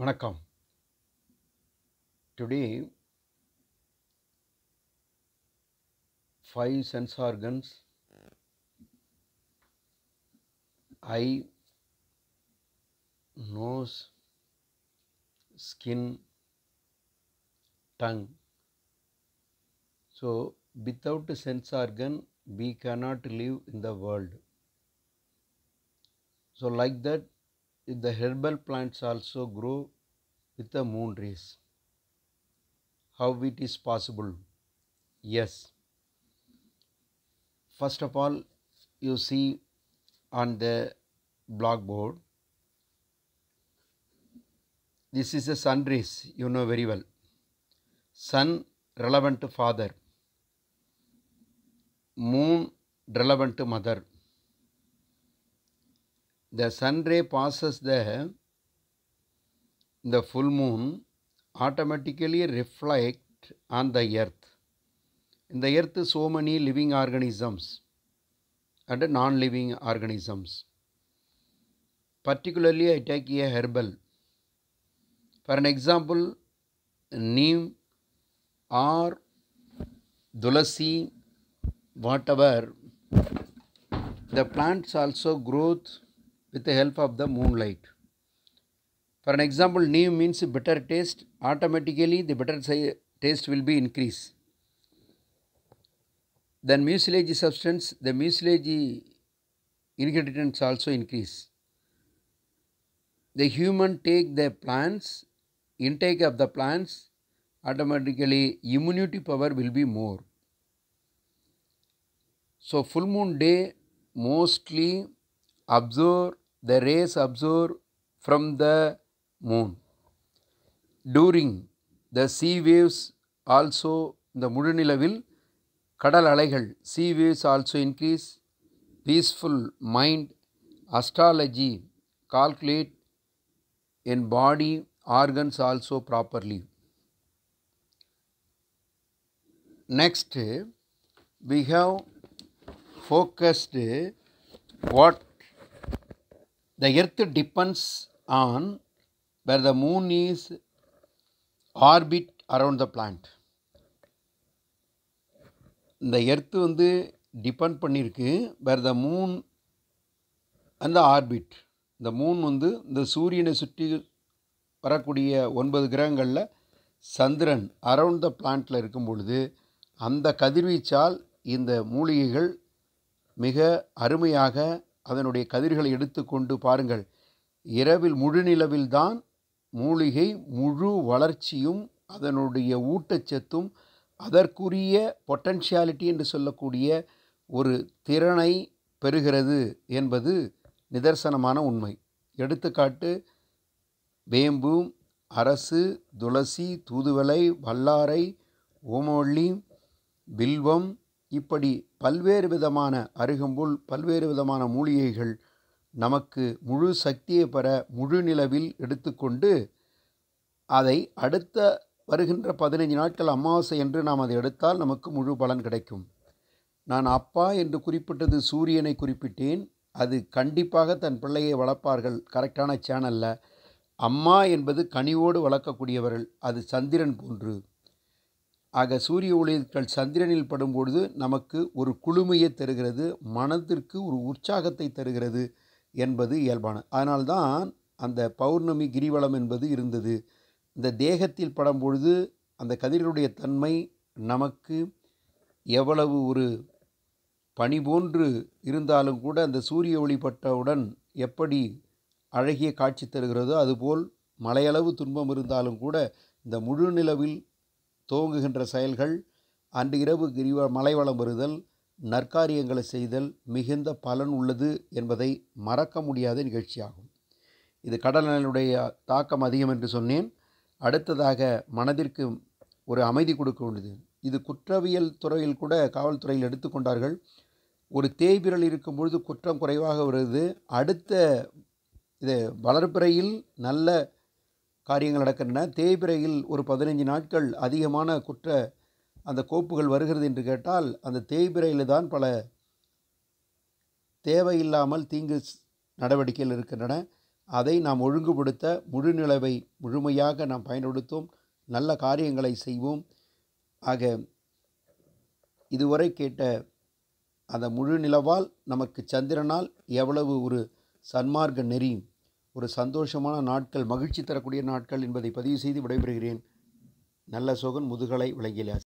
Vanakkam. Today, five sense organs eye, nose, skin, tongue. So, without sense organ, we cannot live in the world. So, like that, the herbal plants also grow with the moon rays. How it is possible? Yes. First of all, you see on the blackboard, this is the sun rays, you know very well. Sun relevant to father, moon relevant to mother, the sun ray passes the, the full moon automatically reflect on the earth. In the earth so many living organisms and non-living organisms. Particularly I take a herbal. For an example, neem or dulasi, whatever, the plants also growth with the help of the moonlight. For an example, neem means bitter taste. Automatically, the bitter taste will be increased. Then mucilage substance, the mucilage ingredients also increase. The human take the plants, intake of the plants, automatically immunity power will be more. So full moon day mostly observe the rays absorb from the moon. During the sea waves also the level, kadal alaihal sea waves also increase peaceful mind astrology calculate in body organs also properly. Next we have focused what The earth depends on where the moon is orbit around the plant. இந்த earth வந்து depend பண்ணியிருக்கு where the moon அந்த orbit இந்த moon வந்து இந்த சூரியனை சுற்றி வரக்கூடிய ஒன்பது கிரகங்களில் சந்திரன் அரவுண்ட் த பிளான்ட்டில் இருக்கும் பொழுது அந்த கதிர்வீச்சால் இந்த மூலிகைகள் மிக அருமையாக அதனுடைய கதிர்களை எடுத்துக்கொண்டு பாருங்கள் இரவில் நிலவில்தான் மூலிகை முழு வளர்ச்சியும் அதனுடைய ஊட்டச்சத்தும் அதற்குரிய பொட்டன்ஷியாலிட்டி என்று சொல்லக்கூடிய ஒரு திறனை பெறுகிறது என்பது நிதர்சனமான உண்மை எடுத்துக்காட்டு வேம்பு அரசு துளசி தூதுவளை வல்லாரை ஓமவள்ளி பில்வம் இப்படி பல்வேறு விதமான அருகம்புல் பல்வேறு விதமான மூலிகைகள் நமக்கு முழு சக்தியை பெற முழு நிலவில் எடுத்துக்கொண்டு அதை அடுத்த வருகின்ற பதினைஞ்சு நாட்கள் அமாவாசை என்று நாம் அதை எடுத்தால் நமக்கு முழு பலன் கிடைக்கும் நான் அப்பா என்று குறிப்பிட்டது சூரியனை குறிப்பிட்டேன் அது கண்டிப்பாக தன் பிள்ளையை வளர்ப்பார்கள் கரெக்டான சேனலில் அம்மா என்பது கனிவோடு வளர்க்கக்கூடியவர்கள் அது சந்திரன் போன்று ஆக சூரிய ஒளிகள் சந்திரனில் படும்பொழுது நமக்கு ஒரு குளுமையை தருகிறது மனதிற்கு ஒரு உற்சாகத்தை தருகிறது என்பது இயல்பான அதனால்தான் அந்த பௌர்ணமி கிரிவலம் என்பது இருந்தது இந்த தேகத்தில் படும்பொழுது அந்த கதிர்களுடைய தன்மை நமக்கு எவ்வளவு ஒரு பணி போன்று இருந்தாலும் கூட அந்த சூரிய ஒளிப்பட்டவுடன் எப்படி அழகிய காட்சி தருகிறதோ அதுபோல் மலையளவு துன்பம் இருந்தாலும் கூட இந்த முழு நிலவில் துவங்குகின்ற செயல்கள் அன்று இரவு கிரிவ மலைவளம் வருதல் நற்காரியங்களை செய்தல் மிகுந்த பலன் உள்ளது என்பதை மறக்க முடியாத நிகழ்ச்சியாகும் இது கடலனுடைய தாக்கம் அதிகம் என்று சொன்னேன் அடுத்ததாக மனதிற்கு ஒரு அமைதி கொடுக்க வேண்டியது இது குற்றவியல் துறையில் கூட காவல்துறையில் எடுத்துக்கொண்டார்கள் ஒரு தேய்பிரல் இருக்கும் பொழுது குற்றம் குறைவாக வருது அடுத்த இது வளர்பிறையில் நல்ல காரியங்கள் நடக்கின்றன தேய்பிரையில் ஒரு பதினைஞ்சு நாட்கள் அதிகமான குற்ற அந்த கோப்புகள் வருகிறது என்று கேட்டால் அந்த தேய்பிரையில் தான் பல தேவையில்லாமல் தீங்கு நடவடிக்கைகள் இருக்கின்றன அதை நாம் ஒழுங்குபடுத்த முழுநிலவை முழுமையாக நாம் பயன்படுத்தும் நல்ல காரியங்களை செய்வோம் ஆக இதுவரை கேட்ட அந்த முழு நிலவால் நமக்கு சந்திரனால் எவ்வளவு ஒரு சன்மார்க்க நெறியும் ஒரு சந்தோஷமான நாட்கள் மகிழ்ச்சி தரக்கூடிய நாட்கள் என்பதை பதிவு செய்து விடைபெறுகிறேன் நல்ல சோகன் முதுகலை விளங்கிலாஸ்